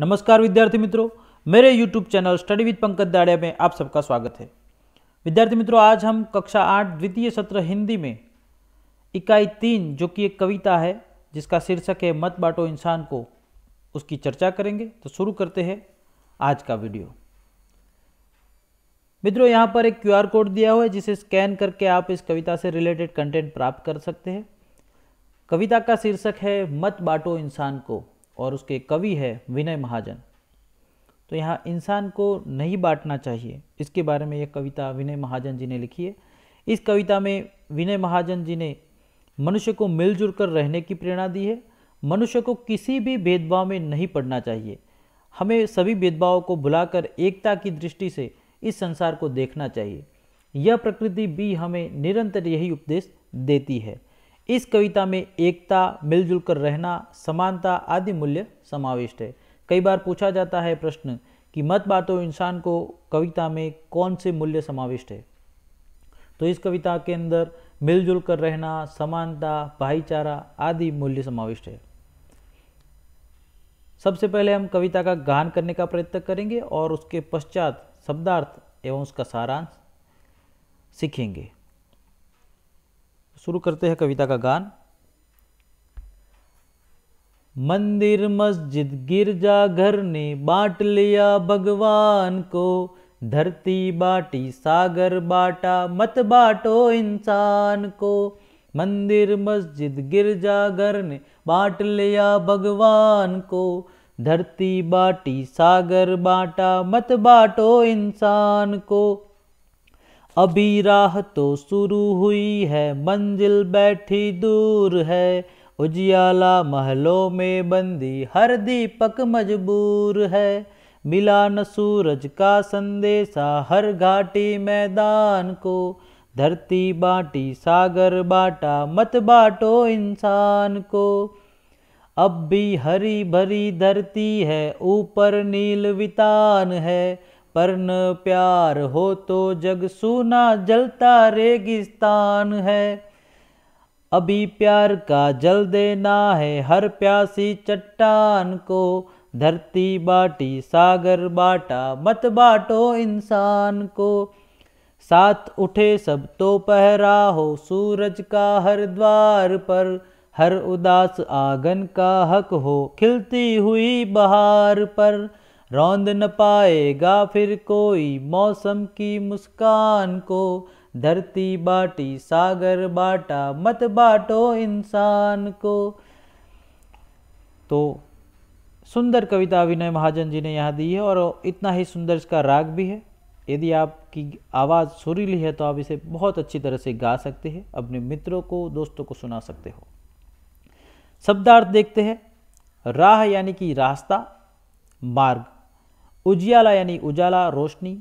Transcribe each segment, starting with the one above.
नमस्कार विद्यार्थी मित्रों मेरे YouTube channel study with Pankaj Dadiya में आप सबका स्वागत है विद्यार्थी मित्रों आज हम कक्षा आठ द्वितीय सत्र हिंदी में इकाई तीन जो कि एक कविता है जिसका शीर्षक है मत बांटो इंसान को उसकी चर्चा करेंगे तो शुरू करते हैं आज का वीडियो मित्रों यहाँ पर एक क्यू कोड दिया हुआ है जिसे स्कैन करके आप इस कविता से रिलेटेड कंटेंट प्राप्त कर सकते हैं कविता का शीर्षक है मत बांटो इंसान को और उसके कवि है विनय महाजन तो यहाँ इंसान को नहीं बांटना चाहिए इसके बारे में यह कविता विनय महाजन जी ने लिखी है इस कविता में विनय महाजन जी ने मनुष्य को मिलजुल कर रहने की प्रेरणा दी है मनुष्य को किसी भी भेदभाव में नहीं पड़ना चाहिए हमें सभी भेदभाव को भुलाकर एकता की दृष्टि से इस संसार को देखना चाहिए यह प्रकृति भी हमें निरंतर यही उपदेश देती है इस कविता में एकता मिलजुल कर रहना समानता आदि मूल्य समाविष्ट है कई बार पूछा जाता है प्रश्न कि मत बातो इंसान को कविता में कौन से मूल्य समाविष्ट है तो इस कविता के अंदर मिलजुल कर रहना समानता भाईचारा आदि मूल्य समाविष्ट है सबसे पहले हम कविता का गान करने का प्रयत्न करेंगे और उसके पश्चात शब्दार्थ एवं उसका सारांश सीखेंगे शुरू करते हैं कविता का गान मंदिर मस्जिद गिरजा घर ने बांट लिया भगवान को धरती बाटी सागर बाटा मत बाटो इंसान को मंदिर मस्जिद गिरजा घर ने बांट लिया भगवान को धरती बाटी सागर बाटा मत बाटो इंसान को अभी राह तो शुरू हुई है मंजिल बैठी दूर है उजियाला महलों में बंदी हर दीपक मजबूर है मिला न सूरज का संदेशा हर घाटी मैदान को धरती बाटी सागर बाटा मत बाटो इंसान को अब भी हरी भरी धरती है ऊपर नील वितान है पर न प्यार हो तो जग सूना जलता रेगिस्तान है अभी प्यार का जल देना है हर प्यासी चट्टान को धरती बाटी सागर बाटा मत बाटो इंसान को साथ उठे सब तो पहरा हो सूरज का हर द्वार पर हर उदास आंगन का हक हो खिलती हुई बहार पर रौंद न पाएगा फिर कोई मौसम की मुस्कान को धरती बाटी सागर बाटा मत बाटो इंसान को तो सुंदर कविता अभिनय महाजन जी ने यहाँ दी है और इतना ही सुंदर इसका राग भी है यदि आपकी आवाज़ सुरीली है तो आप इसे बहुत अच्छी तरह से गा सकते हैं अपने मित्रों को दोस्तों को सुना सकते हो शब्दार्थ देखते हैं राह यानी कि रास्ता मार्ग उजियाला यानी उजाला रोशनी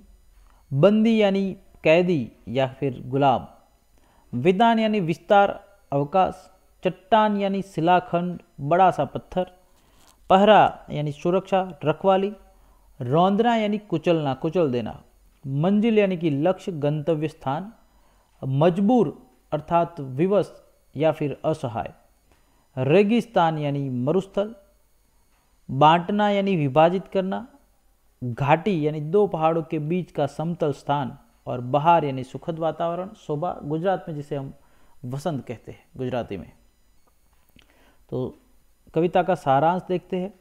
बंदी यानी कैदी या फिर गुलाम विदान यानी विस्तार अवकाश चट्टान यानी शिलाखंड बड़ा सा पत्थर पहरा यानी सुरक्षा रखवाली रौंदना यानी कुचलना कुचल देना मंजिल यानी कि लक्ष्य गंतव्य स्थान मजबूर अर्थात विवश या फिर असहाय रेगिस्तान यानी मरुस्थल बांटना यानी विभाजित करना घाटी यानी दो पहाड़ों के बीच का समतल स्थान और बहार यानी सुखद वातावरण शोभा गुजरात में जिसे हम वसंत कहते हैं गुजराती में तो कविता का सारांश देखते हैं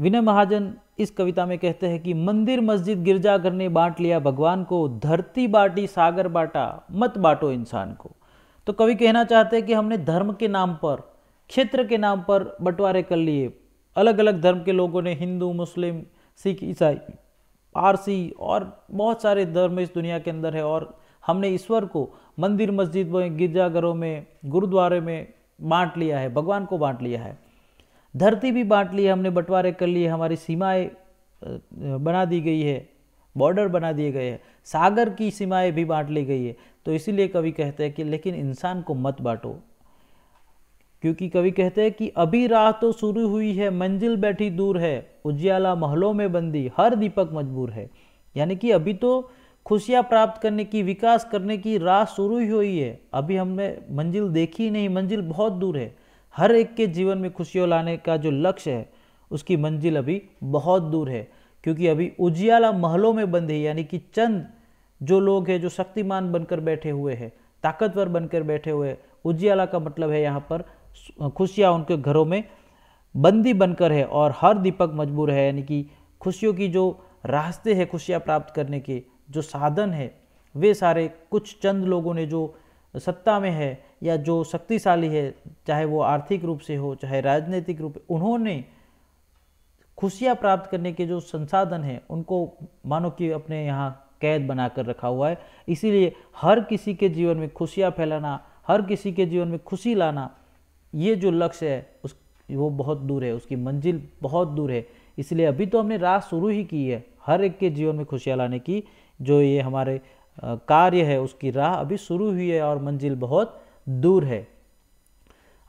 विनय महाजन इस कविता में कहते हैं कि मंदिर मस्जिद गिरजाघर ने बांट लिया भगवान को धरती बांटी सागर बांटा मत बांटो इंसान को तो कवि कहना चाहते हैं कि हमने धर्म के नाम पर क्षेत्र के नाम पर बंटवारे कर लिए अलग अलग धर्म के लोगों ने हिंदू मुस्लिम सिख ईसाई पारसी और बहुत सारे धर्म इस दुनिया के अंदर है और हमने ईश्वर को मंदिर मस्जिद में गिरजाघरों में गुरुद्वारे में बांट लिया है भगवान को बांट लिया है धरती भी बांट ली है हमने बंटवारे कर लिए हमारी सीमाएं बना दी गई है बॉर्डर बना दिए गए हैं सागर की सीमाएं भी बांट ली गई है तो इसीलिए कवि कहते हैं कि लेकिन इंसान को मत बांटो क्योंकि कवि कहते हैं कि अभी राह तो शुरू हुई है मंजिल बैठी दूर है उज्याला महलों में बंदी हर दीपक मजबूर है यानी कि अभी तो खुशियाँ प्राप्त करने की विकास करने की राह शुरू ही हुई है अभी हमने मंजिल देखी नहीं मंजिल बहुत दूर है हर एक के जीवन में खुशियों लाने का जो लक्ष्य है उसकी मंजिल अभी बहुत दूर है क्योंकि अभी उजियाला महलों में बंद है यानी कि चंद जो लोग हैं जो शक्तिमान बनकर बैठे हुए हैं ताकतवर बनकर बैठे हुए उजियाला का मतलब है यहाँ पर खुशियाँ उनके घरों में बंदी बनकर है और हर दीपक मजबूर है यानी कि खुशियों की जो रास्ते हैं खुशियाँ प्राप्त करने के जो साधन है वे सारे कुछ चंद लोगों ने जो सत्ता में है या जो शक्तिशाली है चाहे वो आर्थिक रूप से हो चाहे राजनीतिक रूप उन्होंने खुशियाँ प्राप्त करने के जो संसाधन हैं उनको मानो कि अपने यहाँ कैद बनाकर रखा हुआ है इसीलिए हर किसी के जीवन में खुशियाँ फैलाना हर किसी के जीवन में खुशी लाना ये जो लक्ष्य है उस वो बहुत दूर है उसकी मंजिल बहुत दूर है इसलिए अभी तो हमने राह शुरू ही की है हर एक के जीवन में खुशियाँ लाने की जो ये हमारे कार्य है उसकी राह अभी शुरू हुई है और मंजिल बहुत दूर है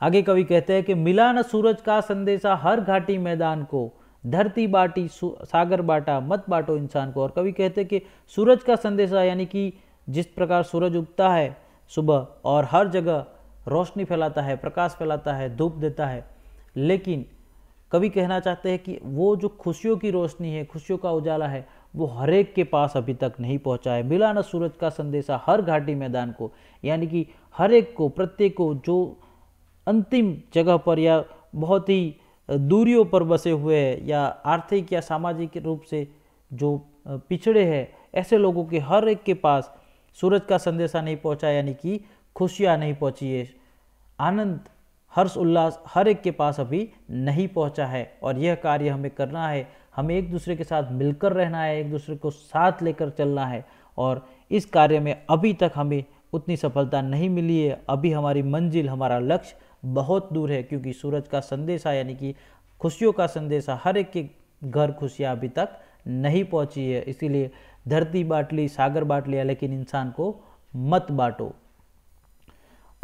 आगे कवि कहते हैं कि मिला न सूरज का संदेशा हर घाटी मैदान को धरती बाटी सागर बाटा मत बाटो इंसान को और कवि कहते हैं कि सूरज का संदेशा यानी कि जिस प्रकार सूरज उगता है सुबह और हर जगह रोशनी फैलाता है प्रकाश फैलाता है धूप देता है लेकिन कभी कहना चाहते हैं कि वो जो खुशियों की रोशनी है खुशियों का उजाला है वो हर एक के पास अभी तक नहीं पहुंचा है मिला न सूरज का संदेशा हर घाटी मैदान को यानी कि हर एक को प्रत्येक को जो अंतिम जगह पर या बहुत ही दूरियों पर बसे हुए हैं या आर्थिक या सामाजिक रूप से जो पिछड़े हैं ऐसे लोगों के हर एक के पास सूरज का संदेशा नहीं पहुंचा यानी कि खुशियाँ नहीं पहुँची है आनंद हर्ष उल्लास हर एक के पास अभी नहीं पहुँचा है और यह कार्य हमें करना है हमें एक दूसरे के साथ मिलकर रहना है एक दूसरे को साथ लेकर चलना है और इस कार्य में अभी तक हमें उतनी सफलता नहीं मिली है अभी हमारी मंजिल हमारा लक्ष्य बहुत दूर है क्योंकि सूरज का संदेशा यानी कि खुशियों का संदेशा हर एक के घर खुशियाँ अभी तक नहीं पहुँची है इसीलिए धरती बाट ली सागर बाट लिया लेकिन इंसान को मत बाँटो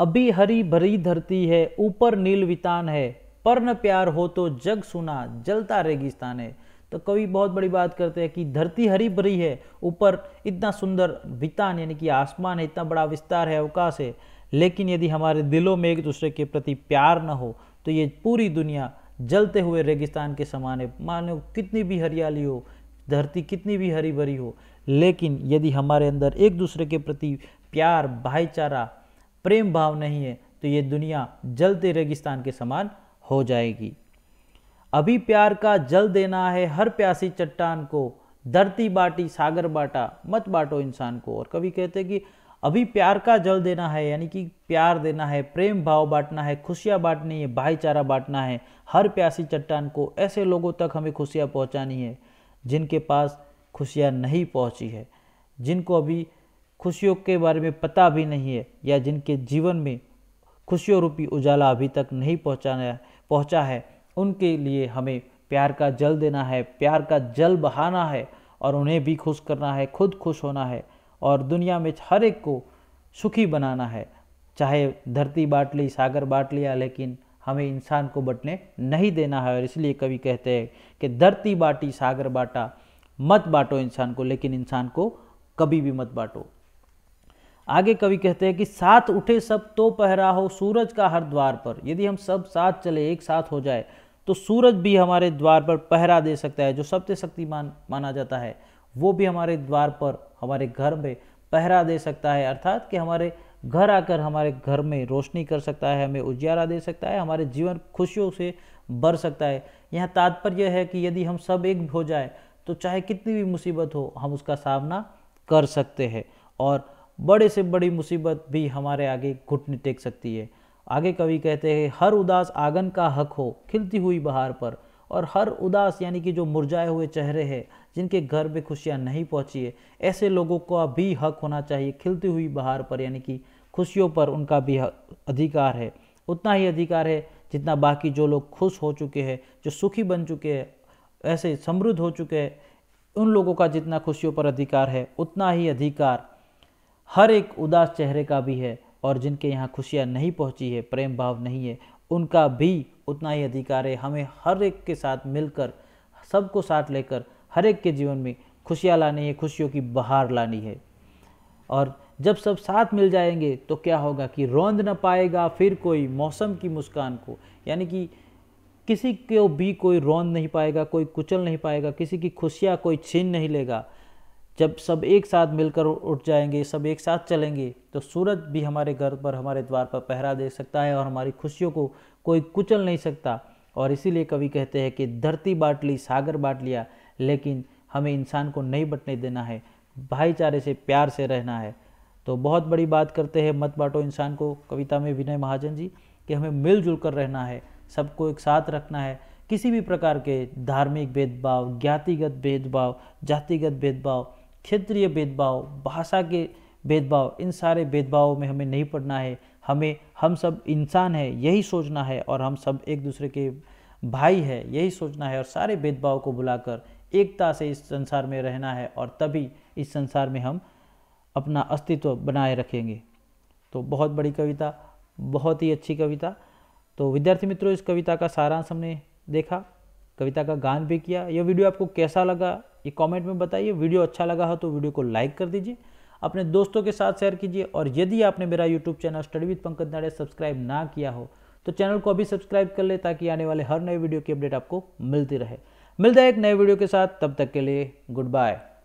अभी हरी भरी धरती है ऊपर नील वितान है पर न प्यार हो तो जग सुना जलता रेगिस्तान है तो कवि बहुत बड़ी बात करते हैं कि धरती हरी भरी है ऊपर इतना सुंदर वितान यानी कि आसमान है इतना बड़ा विस्तार है अवकाश है लेकिन यदि हमारे दिलों में एक दूसरे के प्रति प्यार न हो तो ये पूरी दुनिया जलते हुए रेगिस्तान के समान है मानो कितनी भी हरियाली हो धरती कितनी भी हरी भरी हो लेकिन यदि हमारे अंदर एक दूसरे के प्रति प्यार भाईचारा प्रेम भाव नहीं है तो ये दुनिया जलते रेगिस्तान के समान हो जाएगी अभी प्यार का जल देना है हर प्यासी चट्टान को धरती बाटी सागर बाटा मत बाटो इंसान को और कभी कहते कि अभी प्यार का जल देना है यानी कि प्यार देना है प्रेम भाव बांटना है खुशियाँ बांटनी है भाईचारा बांटना है हर प्यासी चट्टान को ऐसे लोगों तक हमें खुशियाँ पहुँचानी है जिनके पास खुशियाँ नहीं पहुँची है जिनको अभी खुशियों के बारे में पता भी नहीं है या जिनके जीवन में खुशियों रूपी उजाला अभी तक नहीं पहुँचाना पहुँचा है उनके लिए हमें प्यार का जल देना है प्यार का जल बहाना है और उन्हें भी खुश करना है खुद खुश होना है और दुनिया में हर एक को सुखी बनाना है चाहे धरती बांट ली सागर बांट लिया लेकिन हमें इंसान को बटने नहीं देना है और इसलिए कभी कहते हैं कि धरती बाटी सागर बाटा मत बांटो इंसान को लेकिन इंसान को कभी भी मत बांटो आगे कवि कहते हैं कि साथ उठे सब तो पहरा हो सूरज का हर द्वार पर यदि हम सब साथ चले एक साथ हो जाए तो सूरज भी हमारे द्वार पर पहरा दे सकता है जो सबसे शक्तिमान माना जाता है वो भी हमारे द्वार पर हमारे घर में पहरा दे सकता है अर्थात कि हमारे घर आकर हमारे घर में रोशनी कर सकता है हमें उजियारा दे सकता है हमारे जीवन खुशियों से भर सकता है यह तात्पर्य है कि यदि हम सब एक हो जाए तो चाहे कितनी भी मुसीबत हो हम उसका सामना कर सकते हैं और बड़े से बड़ी मुसीबत भी हमारे आगे घुटने टेक सकती है आगे कवि कहते हैं हर उदास आंगन का हक हो खिलती हुई बहार पर और हर उदास यानी कि जो मुरझाए हुए चेहरे हैं जिनके घर में खुशियाँ नहीं पहुँची है ऐसे लोगों का भी हक होना चाहिए खिलती हुई बहार पर यानी कि खुशियों पर उनका भी अधिकार है उतना ही अधिकार है जितना बाकी जो लोग खुश हो चुके हैं जो सुखी बन चुके हैं ऐसे समृद्ध हो चुके हैं उन लोगों का जितना खुशियों पर अधिकार है उतना ही अधिकार हर एक उदास चेहरे का भी है और जिनके यहाँ खुशियाँ नहीं पहुँची है प्रेम भाव नहीं है उनका भी उतना ही अधिकार है हमें हर एक के साथ मिलकर सबको साथ लेकर हर एक के जीवन में खुशियाँ लानी है खुशियों की बहार लानी है और जब सब साथ मिल जाएंगे तो क्या होगा कि रौंद न पाएगा फिर कोई मौसम की मुस्कान को यानी कि किसी को भी कोई रौंद नहीं पाएगा कोई कुचल नहीं पाएगा किसी की खुशियाँ कोई छीन नहीं लेगा जब सब एक साथ मिलकर उठ जाएंगे सब एक साथ चलेंगे तो सूरज भी हमारे घर पर हमारे द्वार पर पहरा दे सकता है और हमारी खुशियों को कोई कुचल नहीं सकता और इसीलिए कवि कहते हैं कि धरती बांट ली सागर बांट लिया लेकिन हमें इंसान को नहीं बटने देना है भाईचारे से प्यार से रहना है तो बहुत बड़ी बात करते हैं मत बांटो इंसान को कविता में विनय महाजन जी कि हमें मिलजुल कर रहना है सबको एक साथ रखना है किसी भी प्रकार के धार्मिक भेदभाव ज्ञातिगत भेदभाव जातिगत भेदभाव क्षेत्रीय भेदभाव भाषा के भेदभाव इन सारे भेदभाव में हमें नहीं पढ़ना है हमें हम सब इंसान है यही सोचना है और हम सब एक दूसरे के भाई है यही सोचना है और सारे भेदभाव को बुलाकर एकता से इस संसार में रहना है और तभी इस संसार में हम अपना अस्तित्व बनाए रखेंगे तो बहुत बड़ी कविता बहुत ही अच्छी कविता तो विद्यार्थी मित्रों इस कविता का सारांश हमने देखा कविता का गान भी किया यह वीडियो आपको कैसा लगा ये कमेंट में बताइए वीडियो अच्छा लगा हो तो वीडियो को लाइक कर दीजिए अपने दोस्तों के साथ शेयर कीजिए और यदि आपने मेरा YouTube channel study with Pankaj Nade subscribe ना किया हो तो चैनल को अभी सब्सक्राइब कर ले ताकि आने वाले हर नए वीडियो की अपडेट आपको मिलती रहे मिलता है एक नए वीडियो के साथ तब तक के लिए गुड बाय